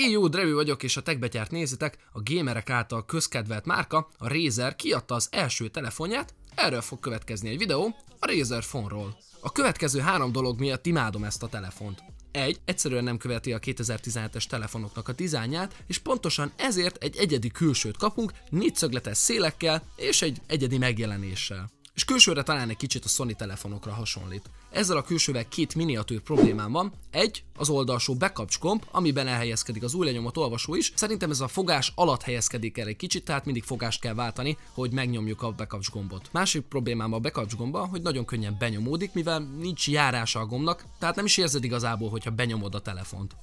Én jó Drevű vagyok, és a techbetyárt nézitek, a gamerek által közkedvelt márka, a Razer kiadta az első telefonját, erről fog következni egy videó, a Razer phone A következő három dolog miatt imádom ezt a telefont. 1. Egyszerűen nem követi a 2017-es telefonoknak a dizájnját, és pontosan ezért egy egyedi külsőt kapunk, szögletes szélekkel és egy egyedi megjelenéssel és külsőre talán egy kicsit a Sony telefonokra hasonlít. Ezzel a külsővel két miniatűr problémám van. Egy, az oldalsó bekapcskomp, amiben elhelyezkedik az új lenyomat olvasó is. Szerintem ez a fogás alatt helyezkedik el egy kicsit, tehát mindig fogást kell váltani, hogy megnyomjuk a bekapcs gombot. Másik problémám a bekapcs hogy nagyon könnyen benyomódik, mivel nincs járása a gombnak, tehát nem is érzed igazából, hogyha benyomod a telefont.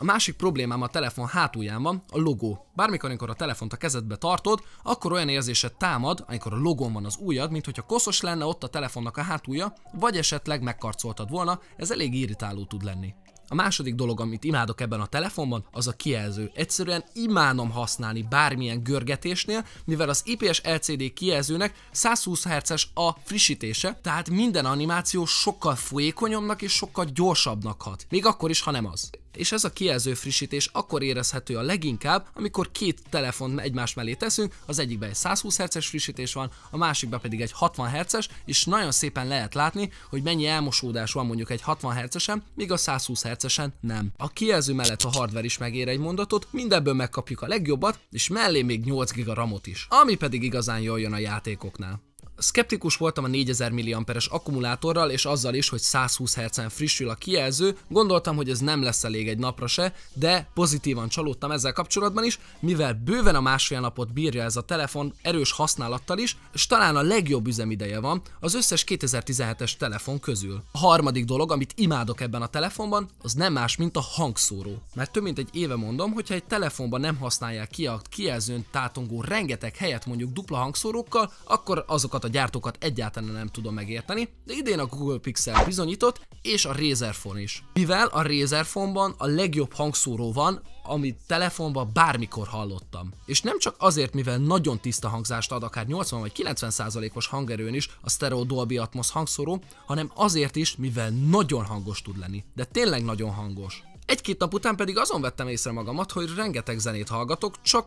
A másik problémám a telefon hátulján van, a logó. Bármikor, amikor a telefont a kezedbe tartod, akkor olyan érzése támad, amikor a logón van az ujjad, mint hogyha koszos lenne ott a telefonnak a hátulja, vagy esetleg megkarcoltad volna, ez elég irritáló tud lenni. A második dolog, amit imádok ebben a telefonban, az a kijelző. Egyszerűen imádom használni bármilyen görgetésnél, mivel az IPS LCD kijelzőnek 120 Hz-es a frissítése, tehát minden animáció sokkal folyékonyabbnak és sokkal gyorsabbnak hat. Még akkor is, ha nem az és ez a kijelző frissítés akkor érezhető a leginkább, amikor két telefont egymás mellé teszünk, az egyikben egy 120 Hz-es frissítés van, a másikban pedig egy 60 Hz-es, és nagyon szépen lehet látni, hogy mennyi elmosódás van mondjuk egy 60 Hz-esen, míg a 120 Hz-esen nem. A kijelző mellett a hardware is megér egy mondatot, mindebből megkapjuk a legjobbat, és mellé még 8 GB RAM-ot is, ami pedig igazán jól jön a játékoknál. Skeptikus voltam a 4000 mAh-es akkumulátorral és azzal is, hogy 120 hz frissül a kijelző, gondoltam, hogy ez nem lesz elég egy napra se, de pozitívan csalódtam ezzel kapcsolatban is, mivel bőven a másfél napot bírja ez a telefon erős használattal is, és talán a legjobb üzemideje van az összes 2017-es telefon közül. A harmadik dolog, amit imádok ebben a telefonban, az nem más, mint a hangszóró. Mert több mint egy éve mondom, hogyha egy telefonban nem használják ki a kijelzőn tátongó rengeteg helyet mondjuk dupla hangszórókkal, akkor azokat a gyártókat egyáltalán nem tudom megérteni, de idén a Google Pixel bizonyított, és a Razer Phone is. Mivel a Razer Phone-ban a legjobb hangszóró van, amit telefonban bármikor hallottam. És nem csak azért, mivel nagyon tiszta hangzást ad, akár 80 vagy 90%-os hangerőn is a stereo Dolby Atmos hangszóró, hanem azért is, mivel nagyon hangos tud lenni. De tényleg nagyon hangos. Egy-két nap után pedig azon vettem észre magamat, hogy rengeteg zenét hallgatok, csak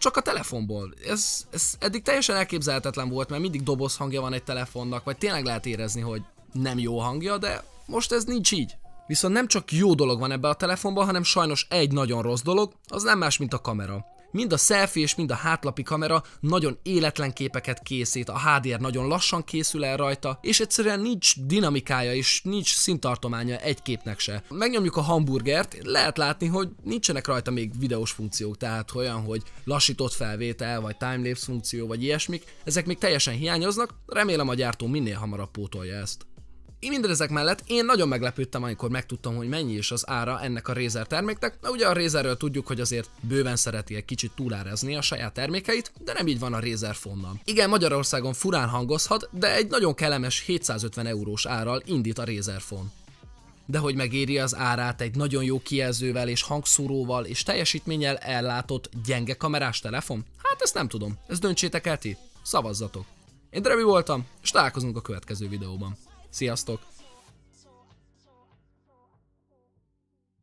csak a telefonból. Ez, ez eddig teljesen elképzelhetetlen volt, mert mindig doboz hangja van egy telefonnak, vagy tényleg lehet érezni, hogy nem jó hangja, de most ez nincs így. Viszont nem csak jó dolog van ebbe a telefonban, hanem sajnos egy nagyon rossz dolog, az nem más, mint a kamera. Mind a selfie és mind a hátlapi kamera nagyon életlen képeket készít, a HDR nagyon lassan készül el rajta, és egyszerűen nincs dinamikája és nincs szintartománya egy képnek se. Megnyomjuk a hamburgert, lehet látni, hogy nincsenek rajta még videós funkciók, tehát olyan, hogy lassított felvétel, vagy timelapse funkció, vagy ilyesmik, ezek még teljesen hiányoznak, remélem a gyártó minél hamarabb pótolja ezt. Én mindezek mellett én nagyon meglepődtem, amikor megtudtam, hogy mennyi is az ára ennek a Razer terméknek, Na ugye a Razerről tudjuk, hogy azért bőven szereti egy kicsit túlárezni a saját termékeit, de nem így van a Razer fonnal. Igen, Magyarországon furán hangozhat, de egy nagyon kellemes 750 eurós árral indít a Razer fon de hogy megéri az árát egy nagyon jó kijelzővel és hangszóróval és teljesítménnyel ellátott gyenge kamerás telefon? Hát ezt nem tudom, ez döntsétek el ti, szavazzatok. Én Drevi voltam, és találkozunk a következő videóban. Sziasztok!